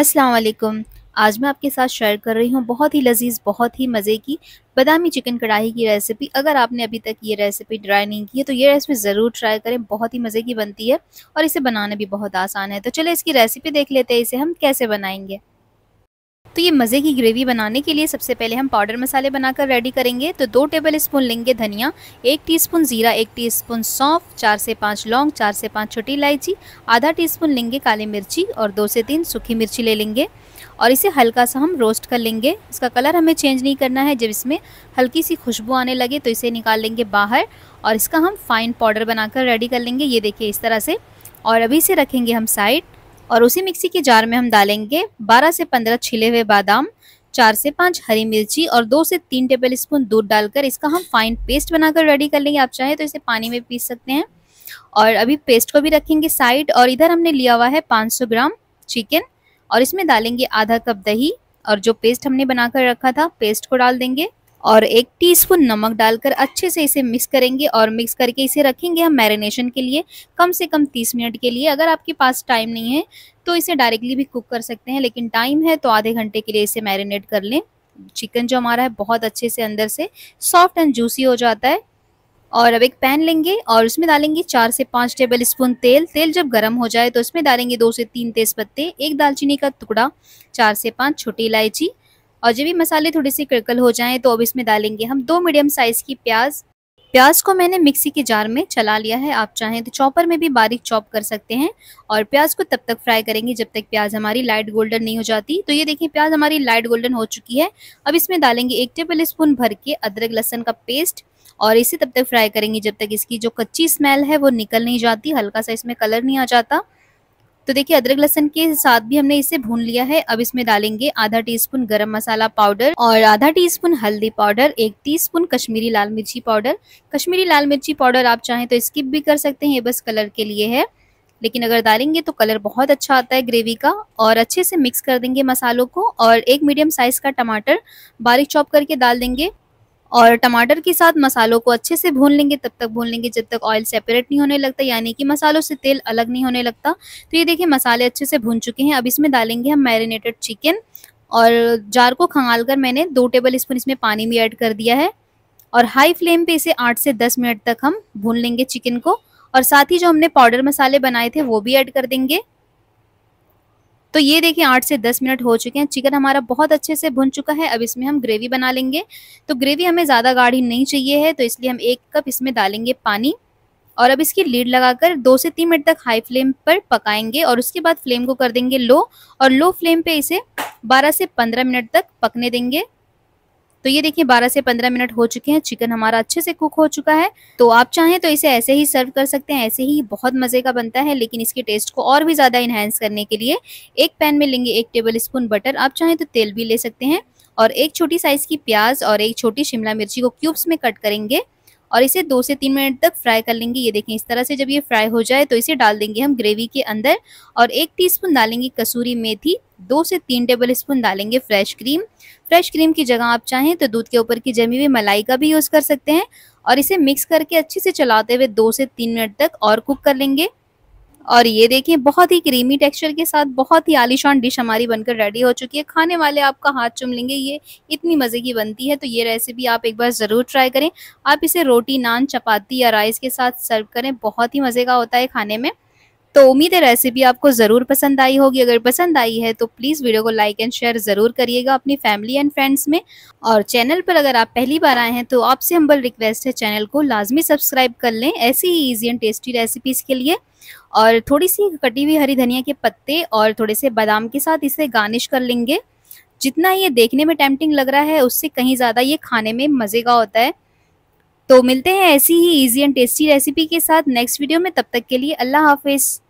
अस्सलाम वालेकुम आज मैं आपके साथ शेयर कर रही हूँ बहुत ही लजीज बहुत ही मज़े की बादामी चिकन कढ़ाई की रेसिपी अगर आपने अभी तक ये रेसिपी ट्राई नहीं की है तो ये रेसिपी ज़रूर ट्राई करें बहुत ही मज़े की बनती है और इसे बनाना भी बहुत आसान है तो चलो इसकी रेसिपी देख लेते हैं इसे हम कैसे बनाएंगे तो ये मज़े की ग्रेवी बनाने के लिए सबसे पहले हम पाउडर मसाले बनाकर रेडी करेंगे तो दो टेबल स्पून लेंगे धनिया एक टीस्पून ज़ीरा एक टीस्पून सौंफ चार से पाँच लौंग चार से पाँच छोटी इलायची आधा टी स्पून लेंगे काली मिर्ची और दो से तीन सूखी मिर्ची ले लेंगे और इसे हल्का सा हम रोस्ट कर लेंगे इसका कलर हमें चेंज नहीं करना है जब इसमें हल्की सी खुशबू आने लगे तो इसे निकाल लेंगे बाहर और इसका हम फाइन पाउडर बनाकर रेडी कर लेंगे ये देखिए इस तरह से और अभी इसे रखेंगे हम साइड और उसी मिक्सी के जार में हम डालेंगे 12 से 15 छिले हुए बादाम चार से पाँच हरी मिर्ची और दो से तीन टेबल स्पून दूध डालकर इसका हम फाइन पेस्ट बनाकर रेडी कर लेंगे आप चाहे तो इसे पानी में पीस सकते हैं और अभी पेस्ट को भी रखेंगे साइड और इधर हमने लिया हुआ है 500 ग्राम चिकन और इसमें डालेंगे आधा कप दही और जो पेस्ट हमने बनाकर रखा था पेस्ट को डाल देंगे और एक टीस्पून नमक डालकर अच्छे से इसे मिक्स करेंगे और मिक्स करके इसे रखेंगे हम मैरिनेशन के लिए कम से कम तीस मिनट के लिए अगर आपके पास टाइम नहीं है तो इसे डायरेक्टली भी कुक कर सकते हैं लेकिन टाइम है तो आधे घंटे के लिए इसे मैरिनेट कर लें चिकन जो हमारा है बहुत अच्छे से अंदर से सॉफ्ट एंड जूसी हो जाता है और अब एक पैन लेंगे और उसमें डालेंगे चार से पाँच टेबल स्पून तेल तेल जब गर्म हो जाए तो उसमें डालेंगे दो से तीन तेज़ पत्ते एक दालचीनी का टुकड़ा चार से पाँच छोटी इलायची और जब भी मसाले थोड़े से क्रिकल हो जाएं तो अब इसमें डालेंगे हम दो मीडियम साइज़ की प्याज प्याज को मैंने मिक्सी के जार में चला लिया है आप चाहें तो चॉपर में भी बारीक चॉप कर सकते हैं और प्याज को तब तक फ्राई करेंगे जब तक प्याज हमारी लाइट गोल्डन नहीं हो जाती तो ये देखिए प्याज हमारी लाइट गोल्डन हो चुकी है अब इसमें डालेंगे एक टेबल स्पून भर के अदरक लहसन का पेस्ट और इसे तब तक फ्राई करेंगे जब तक इसकी जो कच्ची स्मेल है वो निकल नहीं जाती हल्का सा इसमें कलर नहीं आ जाता तो देखिए अदरक लहसन के साथ भी हमने इसे भून लिया है अब इसमें डालेंगे आधा टी स्पून गर्म मसाला पाउडर और आधा टी स्पून हल्दी पाउडर एक टी स्पून कश्मीरी लाल मिर्ची पाउडर कश्मीरी लाल मिर्ची पाउडर आप चाहें तो स्किप भी कर सकते हैं ये बस कलर के लिए है लेकिन अगर डालेंगे तो कलर बहुत अच्छा आता है ग्रेवी का और अच्छे से मिक्स कर देंगे मसालों को और एक मीडियम साइज़ का टमाटर बारीक चॉप करके डाल देंगे और टमाटर के साथ मसालों को अच्छे से भून लेंगे तब तक भून लेंगे जब तक ऑयल सेपरेट नहीं होने लगता यानी कि मसालों से तेल अलग नहीं होने लगता तो ये देखिए मसाले अच्छे से भून चुके हैं अब इसमें डालेंगे हम मैरिनेटेड चिकन और जार को खंगाल कर मैंने दो टेबल स्पून इसमें पानी भी ऐड कर दिया है और हाई फ्लेम पे इसे आठ से दस मिनट तक हम भून लेंगे चिकन को और साथ ही जो हमने पाउडर मसाले बनाए थे वो भी ऐड कर देंगे तो ये देखिए आठ से दस मिनट हो चुके हैं चिकन हमारा बहुत अच्छे से भुन चुका है अब इसमें हम ग्रेवी बना लेंगे तो ग्रेवी हमें ज़्यादा गाढ़ी नहीं चाहिए है तो इसलिए हम एक कप इसमें डालेंगे पानी और अब इसकी लीड लगाकर दो से तीन मिनट तक हाई फ्लेम पर पकाएंगे और उसके बाद फ्लेम को कर देंगे लो और लो फ्लेम पे इसे 12 से 15 मिनट तक पकने देंगे तो ये देखिए 12 से 15 मिनट हो चुके हैं चिकन हमारा अच्छे से कुक हो चुका है तो आप चाहें तो इसे ऐसे ही सर्व कर सकते हैं ऐसे ही बहुत मज़े का बनता है लेकिन इसके टेस्ट को और भी ज़्यादा इन्हेंस करने के लिए एक पैन में लेंगे एक टेबल स्पून बटर आप चाहें तो तेल भी ले सकते हैं और एक छोटी साइज़ की प्याज और एक छोटी शिमला मिर्ची को क्यूब्स में कट करेंगे और इसे दो से तीन मिनट तक फ्राई कर लेंगे ये देखें इस तरह से जब ये फ्राई हो जाए तो इसे डाल देंगे हम ग्रेवी के अंदर और एक टीस्पून डालेंगे कसूरी मेथी दो से तीन टेबल स्पून डालेंगे फ्रेश क्रीम फ्रेश क्रीम की जगह आप चाहें तो दूध के ऊपर की जमी हुई मलाई का भी यूज़ कर सकते हैं और इसे मिक्स करके अच्छे से चलाते हुए दो से तीन मिनट तक और कुक कर लेंगे और ये देखिए बहुत ही क्रीमी टेक्सचर के साथ बहुत ही आलिशान डिश हमारी बनकर रेडी हो चुकी है खाने वाले आपका हाथ चुम लेंगे ये इतनी मज़े की बनती है तो ये रेसिपी आप एक बार ज़रूर ट्राई करें आप इसे रोटी नान चपाती या राइस के साथ सर्व करें बहुत ही मज़े का होता है खाने में तो उम्मीद है रेसिपी आपको ज़रूर पसंद आई होगी अगर पसंद आई है तो प्लीज़ वीडियो को लाइक एंड शेयर ज़रूर करिएगा अपनी फैमिली एंड फ्रेंड्स में और चैनल पर अगर आप पहली बार आए हैं तो आपसे हम्बल रिक्वेस्ट है चैनल को लाजमी सब्सक्राइब कर लें ऐसी ही ईजी एंड टेस्टी रेसिपीज़ के लिए और थोड़ी सी कटी हुई हरी धनिया के पत्ते और थोड़े से बादाम के साथ इसे गार्निश कर लेंगे जितना ये देखने में टेम्पटिंग लग रहा है उससे कहीं ज़्यादा ये खाने में मज़े का होता है तो मिलते हैं ऐसी ही ईजी एंड टेस्टी रेसिपी के साथ नेक्स्ट वीडियो में तब तक के लिए अल्लाह हाफिज़